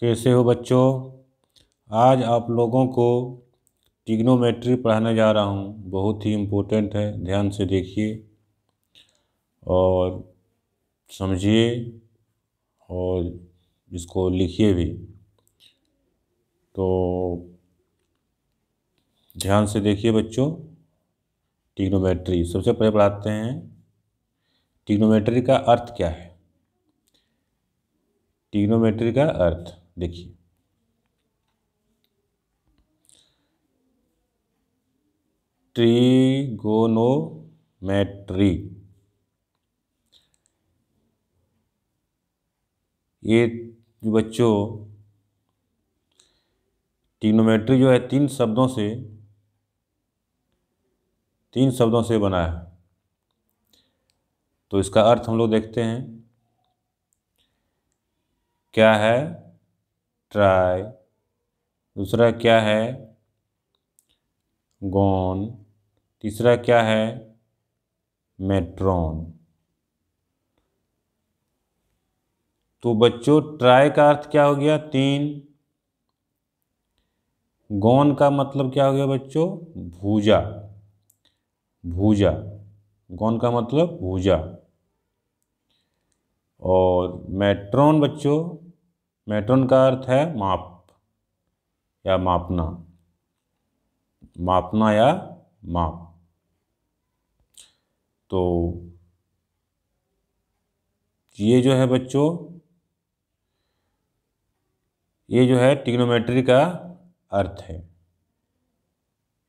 कैसे हो बच्चों आज आप लोगों को टिग्नोमेट्री पढ़ाने जा रहा हूँ बहुत ही इम्पोर्टेंट है ध्यान से देखिए और समझिए और इसको लिखिए भी तो ध्यान से देखिए बच्चों टिग्नोमेट्री सबसे पहले पढ़ाते हैं टिग्नोमेट्री का अर्थ क्या है टिग्नोमेट्री का अर्थ देखिए ट्रिगोनोमेट्री ये बच्चों टिग्नोमेट्री जो है तीन शब्दों से तीन शब्दों से बना है तो इसका अर्थ हम लोग देखते हैं क्या है ट्राई दूसरा क्या है गॉन तीसरा क्या है मेट्रॉन तो बच्चों ट्राई का अर्थ क्या हो गया तीन गौन का मतलब क्या हो गया बच्चों भूजा भूजा गौन का मतलब भूजा और मेट्रॉन बच्चों मेट्रॉन का अर्थ है माप या मापना मापना या माप तो ये जो है बच्चों ये जो है टिग्नोमेट्री का अर्थ है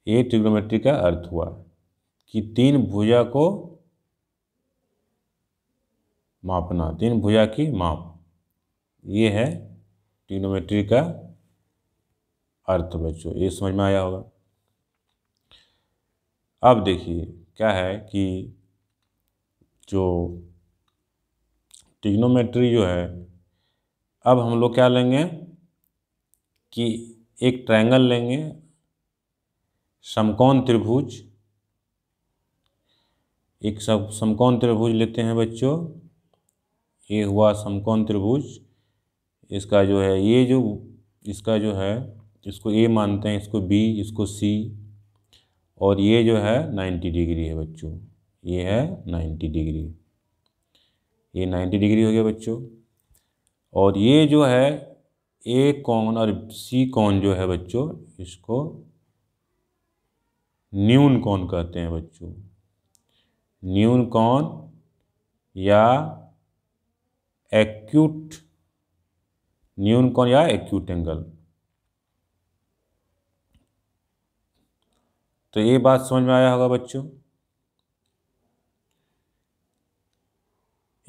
ये टिग्नोमेट्री का अर्थ हुआ कि तीन भुजा को मापना तीन भुजा की माप ये है ट्रिग्नोमेट्री का अर्थ बच्चों ये समझ में आया होगा अब देखिए क्या है कि जो टिग्नोमेट्री जो है अब हम लोग क्या लेंगे कि एक ट्रायंगल लेंगे समकोण त्रिभुज एक सब समकोण त्रिभुज लेते हैं बच्चों ये हुआ समकोण त्रिभुज इसका जो है ये जो इसका जो है इसको ए मानते हैं इसको बी इसको सी और ये जो है 90 डिग्री है बच्चों ये है 90 डिग्री ये 90 डिग्री हो गया बच्चों और ये जो है ए कौन और सी कौन जो है बच्चों इसको न्यून कौन कहते हैं बच्चों न्यून कौन या एक्यूट न्यून कौन या एक्यूट एंगल तो ये बात समझ में आया होगा बच्चों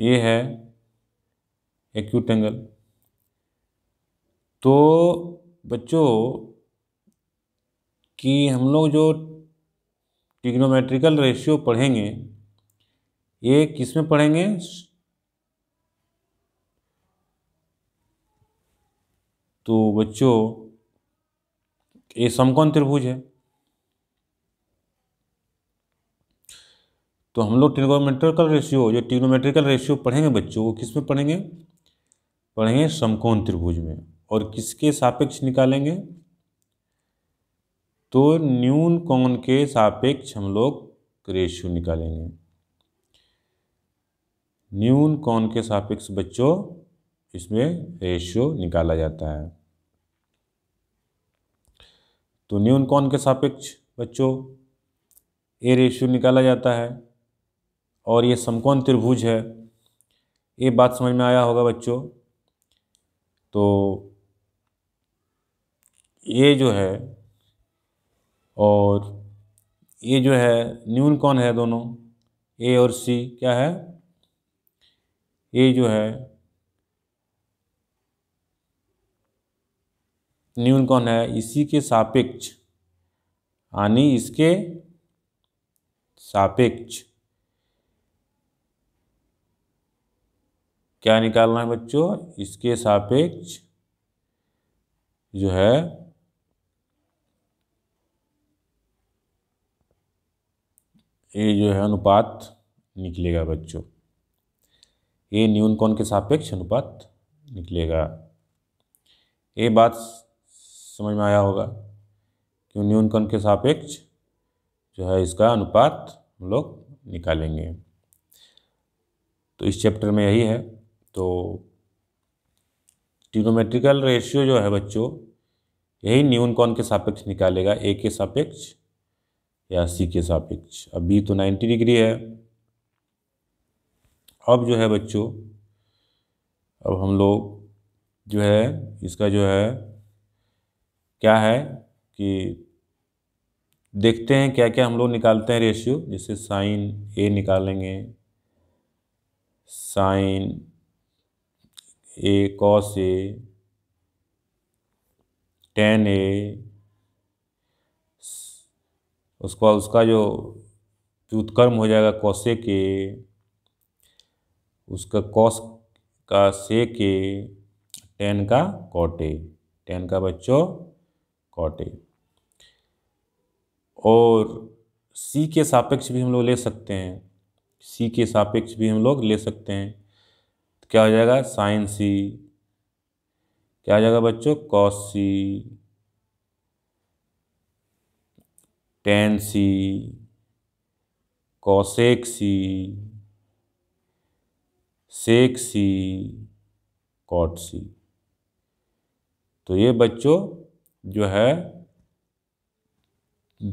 ये है एक्यूट एंगल तो बच्चों कि हम लोग जो टिग्नोमेट्रिकल रेशियो पढ़ेंगे ये किस में पढ़ेंगे तो बच्चों ये समकोण त्रिभुज है तो हम लोग ट्रिगोमेट्रिकल रेशियो जो ट्रिगोमेट्रिकल रेशियो पढ़ेंगे बच्चों वो किस में पढ़ेंगे पढ़ेंगे समकोण त्रिभुज में और किसके सापेक्ष निकालेंगे तो न्यून कोण के सापेक्ष हम लोग रेशियो निकालेंगे न्यून कोण के सापेक्ष बच्चों इसमें रेशियो निकाला जाता है तो न्यून कौन के सापेक्ष बच्चों ए रेशियो निकाला जाता है और ये समकोण त्रिभुज है ये बात समझ में आया होगा बच्चों तो ये जो है और ये जो है न्यून कौन है दोनों ए और सी क्या है ये जो है न्यून कौन है इसी के सापेक्ष यानी इसके सापेक्ष क्या निकालना है बच्चों इसके सापेक्ष जो है ये जो है अनुपात निकलेगा बच्चों ये न्यून कौन के सापेक्ष अनुपात निकलेगा ये बात समझ में आया होगा कि न्यून के सापेक्ष जो है इसका अनुपात हम लोग निकालेंगे तो इस चैप्टर में यही है तो टिनोमेट्रिकल रेशियो जो है बच्चों यही न्यून कौन के सापेक्ष निकालेगा ए के सापेक्ष या सी के सापेक्ष अब बी तो 90 डिग्री है अब जो है बच्चों अब हम लोग जो है इसका जो है क्या है कि देखते हैं क्या क्या हम लोग निकालते हैं रेशियो जैसे साइन ए निकालेंगे sine A cos A tan A उसका उसका जो उत्कर्म हो जाएगा कौसे के उसका कौस का से के टेन का कॉटे टेन का बच्चों कॉटेज और सी के सापेक्ष भी हम लोग ले सकते हैं सी के सापेक्ष भी हम लोग ले सकते हैं तो क्या हो जाएगा साइन सी क्या हो जाएगा बच्चों cos C tan C cosec C sec C cot C तो ये बच्चों जो है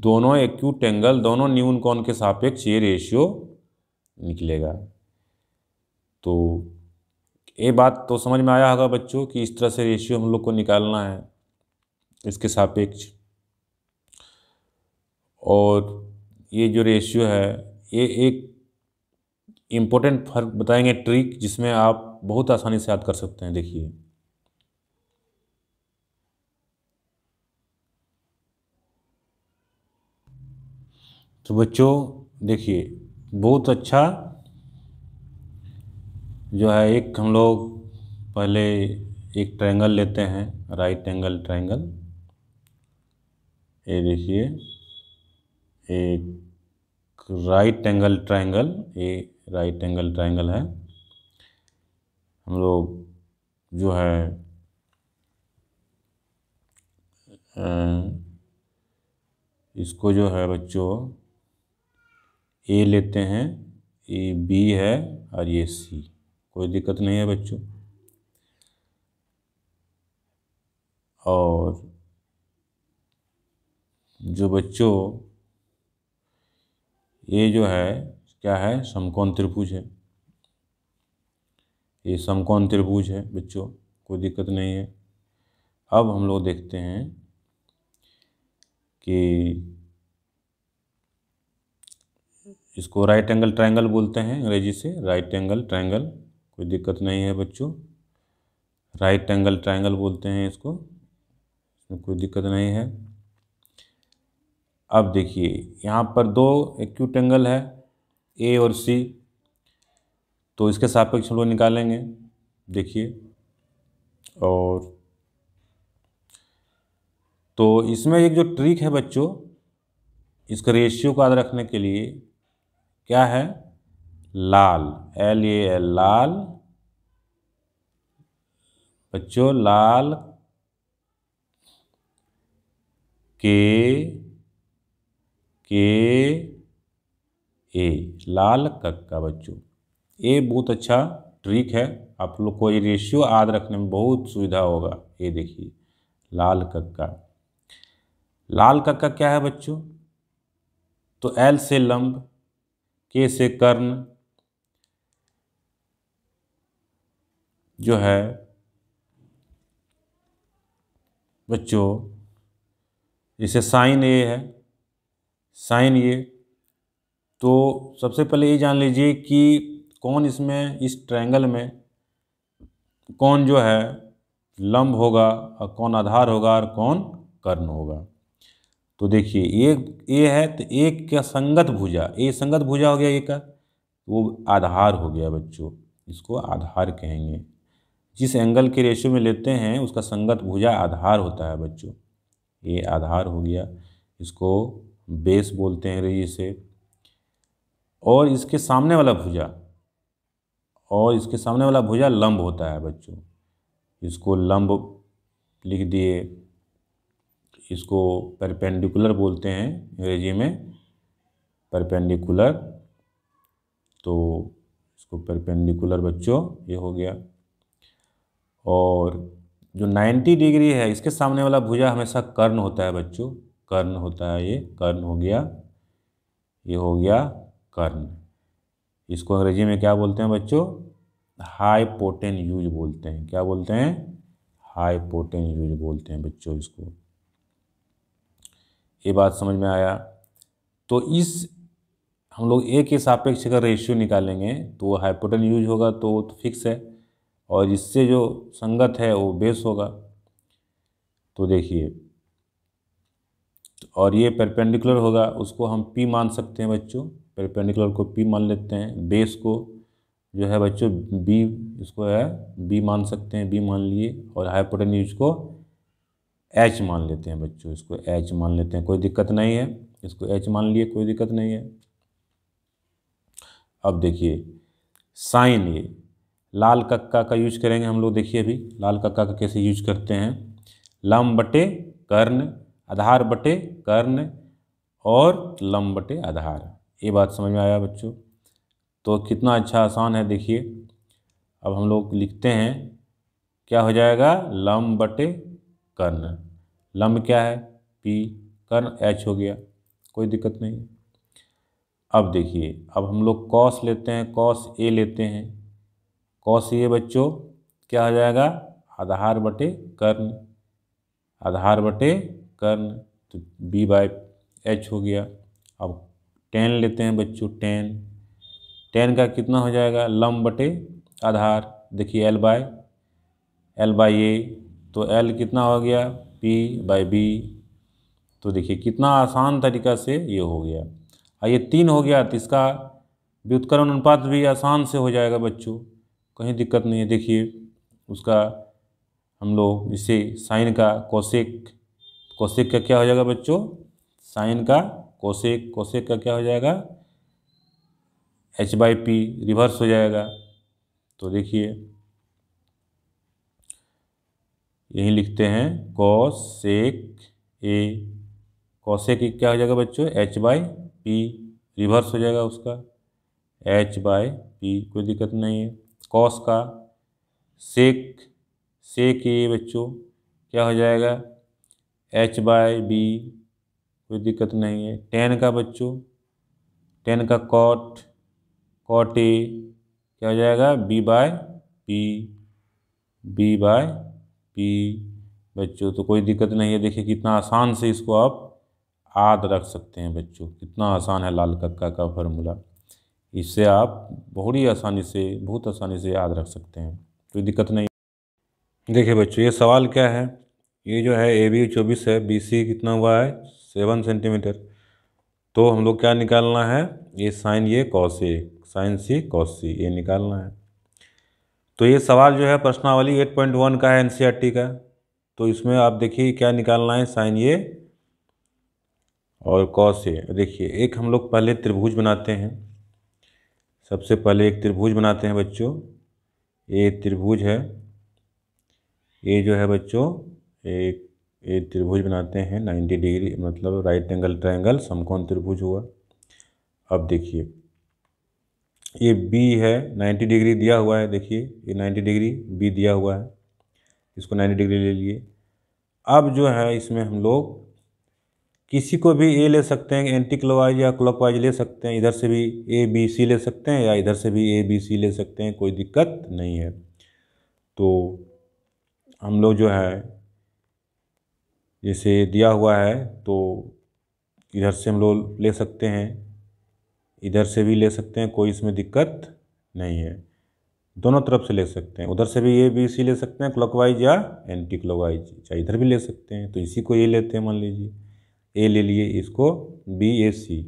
दोनों एक्यूट एंगल दोनों न्यून कोण के सापेक्ष ये रेशियो निकलेगा तो ये बात तो समझ में आया होगा बच्चों कि इस तरह से रेशियो हम लोग को निकालना है इसके सापेक्ष और ये जो रेशियो है ये एक इम्पोर्टेंट फर्क बताएंगे ट्रिक जिसमें आप बहुत आसानी से याद कर सकते हैं देखिए तो बच्चों देखिए बहुत अच्छा जो है एक हम लोग पहले एक ट्रायंगल लेते हैं राइट एंगल ट्रायंगल ये देखिए एक राइट एंगल ट्रायंगल ये राइट एंगल ट्रायंगल है हम लोग जो है इसको जो है बच्चों ए लेते हैं ये बी है और ये सी कोई दिक्कत नहीं है बच्चों और जो बच्चों ये जो है क्या है समकोण त्रिभुज है ये समकोण त्रिभुज है बच्चों कोई दिक्कत नहीं है अब हम लोग देखते हैं कि इसको राइट एंगल ट्रायंगल बोलते हैं अंग्रेजी से राइट एंगल ट्रायंगल कोई दिक्कत नहीं है बच्चों राइट एंगल ट्रायंगल बोलते हैं इसको इसमें कोई दिक्कत नहीं है अब देखिए यहाँ पर दो एक्यूट एंगल है ए और सी तो इसके सापेक्ष हम लोग निकालेंगे देखिए और तो इसमें एक जो ट्रिक है बच्चों इसका रेशियो को याद रखने के लिए क्या है लाल एल ए एल लाल बच्चों लाल के के ए लाल कक्का बच्चों ये बहुत अच्छा ट्रिक है आप लोग को ये रेशियो याद रखने में बहुत सुविधा होगा ये देखिए लाल कक्का लाल कक्का क्या है बच्चों तो एल से लंब के से कर्ण जो है बच्चों इसे साइन ए है साइन ए तो सबसे पहले ये जान लीजिए कि कौन इसमें इस ट्रायंगल में कौन जो है लंब होगा और कौन आधार होगा और कौन कर्ण होगा तो देखिए ये ए है तो एक का संगत भुजा ए संगत भुजा हो गया एक का वो आधार हो गया बच्चों इसको आधार कहेंगे जिस एंगल के रेशियो में लेते हैं उसका संगत भुजा आधार होता है बच्चों ये आधार हो गया इसको बेस बोलते हैं रही से और इसके सामने वाला भुजा और इसके सामने वाला भुजा लंब होता है बच्चों इसको लंब लिख दिए इसको परपेंडिकुलर बोलते हैं अंग्रेजी में परपेंडिकुलर तो इसको परपेंडिकुलर बच्चों ये हो गया और जो 90 डिग्री है इसके सामने वाला भुजा हमेशा कर्ण होता है बच्चों कर्ण होता है ये कर्ण हो गया ये हो गया कर्ण इसको अंग्रेजी में क्या बोलते हैं बच्चों हाई पोटेन यूज बोलते हैं क्या बोलते हैं हाई पोटेन यूज बोलते हैं बच्चों इसको ये बात समझ में आया तो इस हम लोग ए के सापेक्ष अगर रेशियो निकालेंगे तो वो हाइपोटन यूज होगा तो वो तो फिक्स है और इससे जो संगत है वो बेस होगा तो देखिए और ये परपेंडिकुलर होगा उसको हम पी मान सकते हैं बच्चों परपेंडिकुलर को पी मान लेते हैं बेस को जो है बच्चों बी इसको है बी मान सकते हैं बी मान लिए और हाइपोटन को एच मान लेते हैं बच्चों इसको एच मान लेते हैं कोई दिक्कत नहीं है इसको एच मान लिए कोई दिक्कत नहीं है अब देखिए साइन ये लाल कक्का का यूज करेंगे हम लोग देखिए अभी लाल कक्का का कैसे यूज करते हैं लम बटे कर्ण आधार बटे कर्ण और लम बटे आधार ये बात समझ में आया बच्चों तो कितना अच्छा आसान है देखिए अब हम लोग लिखते हैं क्या हो जाएगा लम बटे कर्ण लंब क्या है पी कर्ण एच हो गया कोई दिक्कत नहीं अब देखिए अब हम लोग कॉस लेते हैं कॉस ए लेते हैं कॉस ए बच्चों क्या हो जाएगा आधार बटे कर्ण आधार बटे कर्ण तो बी बाय एच हो गया अब टेन लेते हैं बच्चों टेन टेन का कितना हो जाएगा लम बटे आधार देखिए L by L by A तो एल कितना हो गया पी बाई बी तो देखिए कितना आसान तरीका से ये हो गया और ये तीन हो गया तो इसका व्युत्करण अनुपात भी आसान से हो जाएगा बच्चों कहीं दिक्कत नहीं है देखिए उसका हम लोग इसे साइन का कौशिक कौशिक का क्या हो जाएगा बच्चों साइन का कौशिक कौशिक का क्या हो जाएगा एच बाई पी रिवर्स हो जाएगा तो देखिए यही लिखते हैं कॉस सेक ए कॉसेक क्या हो जाएगा बच्चों एच बाई पी रिवर्स हो जाएगा उसका एच बाई पी कोई दिक्कत नहीं है कॉस का सेक सेक ए बच्चों क्या हो जाएगा एच बाई बी कोई दिक्कत नहीं है टेन का बच्चों टेन का कॉट कॉट ए क्या हो जाएगा B by P B by P बच्चों तो कोई दिक्कत नहीं है देखिए कितना आसान से इसको आप याद रख सकते हैं बच्चों कितना आसान है लाल कक्का का फार्मूला इससे आप बहुत ही आसानी से बहुत आसानी से याद रख सकते हैं कोई दिक्कत नहीं देखिए बच्चों ये सवाल क्या है ये जो है ए बी चौबीस है बी सी कितना हुआ है सेवन सेंटीमीटर तो हम लोग क्या निकालना है ये साइन ये cos sine C cos C ये निकालना है तो ये सवाल जो है प्रश्नावली 8.1 का है एनसीईआरटी e का तो इसमें आप देखिए क्या निकालना है साइन ये और कॉस ये देखिए एक हम लोग पहले त्रिभुज बनाते हैं सबसे पहले एक त्रिभुज बनाते हैं बच्चों ये त्रिभुज है ये जो है बच्चों एक ये त्रिभुज बनाते हैं 90 डिग्री मतलब राइट एंगल ट्राइंगल समकोण त्रिभुज हुआ अब देखिए ये बी है 90 डिग्री दिया हुआ है देखिए ये 90 डिग्री बी दिया हुआ है इसको 90 डिग्री ले लिए अब जो है इसमें हम लोग किसी को भी ए ले सकते हैं एंटी क्लॉकवाइज या क्लॉकवाइज ले सकते हैं इधर से भी ए बी सी ले सकते हैं या इधर से भी ए बी सी ले सकते हैं कोई दिक्कत नहीं है तो हम लोग जो है जैसे दिया हुआ है तो इधर से हम लोग ले सकते हैं इधर से भी ले सकते हैं कोई इसमें दिक्कत नहीं है दोनों तरफ से ले सकते हैं उधर से भी ए बी सी ले सकते हैं क्लॉकवाइज या एंटी क्लॉकवाइज चाहे इधर भी ले सकते हैं तो इसी को ए लेते हैं मान लीजिए ए ले लिए इसको बी ए सी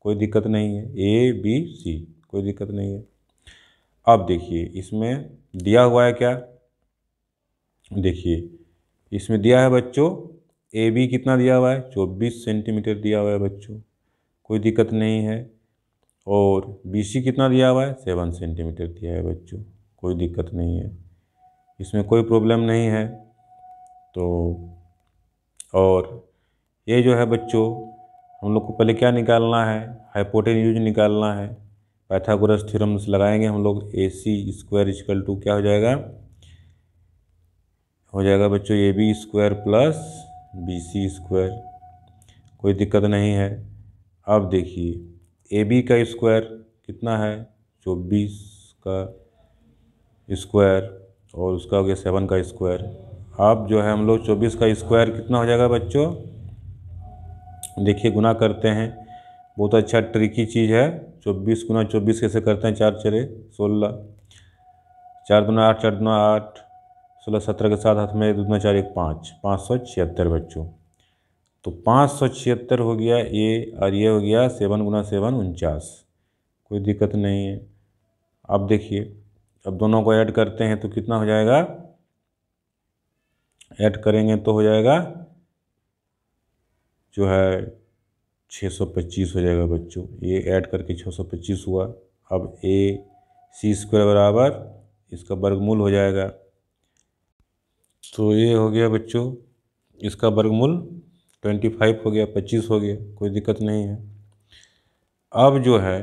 कोई दिक्कत नहीं है ए बी सी कोई दिक्कत नहीं है अब देखिए इसमें दिया हुआ है क्या देखिए इसमें दिया है बच्चों ए बी कितना दिया हुआ है चौबीस सेंटीमीटर दिया हुआ है बच्चों कोई दिक्कत नहीं है और बीसी कितना दिया हुआ है सेवन सेंटीमीटर दिया है बच्चों कोई दिक्कत नहीं है इसमें कोई प्रॉब्लम नहीं है तो और ये जो है बच्चों हम लोग को पहले क्या निकालना है यूज निकालना है पैथागोरस थ्योरम से लगाएंगे हम लोग A C square is equal to क्या हो जाएगा हो जाएगा बच्चों A B square plus B C square कोई दिक्कत नहीं है अब देखिए ए बी का स्क्वायर कितना है चौबीस का स्क्वायर और उसका हो गया सेवन का स्क्वायर आप जो है हम लोग चौबीस का स्क्वायर कितना हो जाएगा बच्चों देखिए गुना करते हैं बहुत अच्छा ट्रिकी चीज़ है चौबीस गुना चौबीस कैसे करते हैं चार चरे सोलह चार दुना आठ चार दुना आठ सोलह सत्रह के साथ हाथ में दुना चार एक पाँच पाँच सौ छिहत्तर बच्चों तो पाँच सौ छिहत्तर हो गया ए और ये हो गया सेवन गुना सेवन उनचास कोई दिक्कत नहीं है अब देखिए अब दोनों को ऐड करते हैं तो कितना हो जाएगा ऐड करेंगे तो हो जाएगा जो है छः सौ पच्चीस हो जाएगा बच्चों ये ऐड करके छः सौ पच्चीस हुआ अब ए सी स्क्वायर बराबर इसका वर्गमूल हो जाएगा तो ये हो गया बच्चों इसका वर्गमूल ट्वेंटी फाइव हो गया पच्चीस हो गया कोई दिक्कत नहीं है अब जो है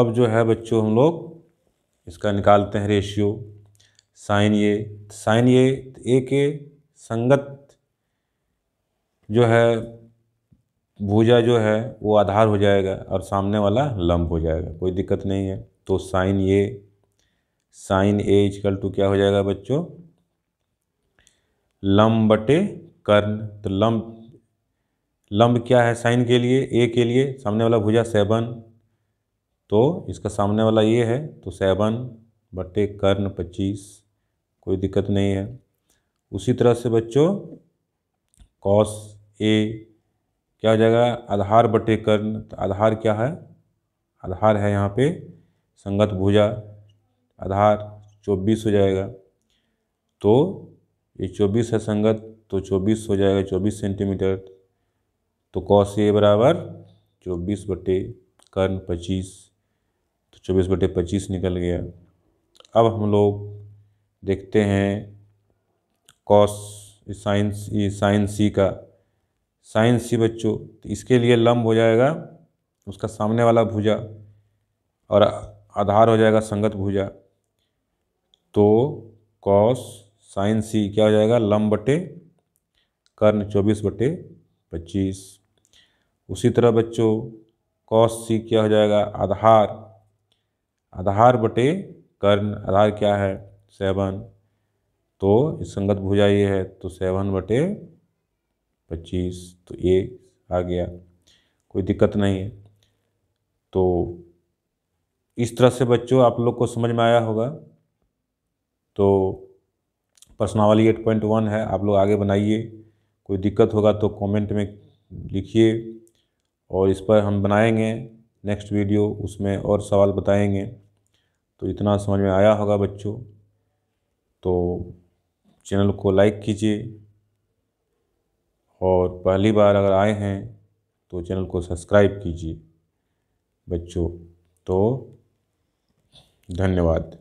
अब जो है बच्चों हम लोग इसका निकालते हैं रेशियो साइन ये साइन ये ए के संगत जो है भुजा जो है वो आधार हो जाएगा और सामने वाला लंब हो जाएगा कोई दिक्कत नहीं है तो sine A sine A is equal to क्या हो जाएगा बच्चों लंब बटे कर्ण तो लंब लंब क्या है साइन के लिए ए के लिए सामने वाला भुजा सेवन तो इसका सामने वाला ये है तो सेवन बटे कर्ण पच्चीस कोई दिक्कत नहीं है उसी तरह से बच्चों कॉस ए क्या हो जाएगा आधार बटे कर्ण तो आधार क्या है आधार है यहाँ पे संगत भुजा आधार चौबीस हो जाएगा तो ये चौबीस है संगत तो चौबीस हो जाएगा चौबीस सेंटीमीटर तो कॉस ए बराबर चौबीस बटे कर्ण पच्चीस तो चौबीस बटे पच्चीस निकल गया अब हम लोग देखते हैं कॉस ये साइंस सी का साइंस सी बच्चों तो इसके लिए लंब हो जाएगा उसका सामने वाला भुजा और आधार हो जाएगा संगत भुजा तो कॉस साइंस सी क्या हो जाएगा लंब बटे कर्ण चौबीस बटे पच्चीस उसी तरह बच्चों कॉस सी क्या हो जाएगा आधार आधार बटे कर्ण आधार क्या है सेवन तो संगत भुजा ये है तो सेवन बटे पच्चीस तो ये आ गया कोई दिक्कत नहीं है तो इस तरह से बच्चों आप लोग को समझ में आया होगा तो प्रश्नावली एट पॉइंट वन है आप लोग आगे बनाइए कोई दिक्कत होगा तो कमेंट में लिखिए और इस पर हम बनाएंगे नेक्स्ट वीडियो उसमें और सवाल बताएंगे तो इतना समझ में आया होगा बच्चों तो चैनल को लाइक कीजिए और पहली बार अगर आए हैं तो चैनल को सब्सक्राइब कीजिए बच्चों तो धन्यवाद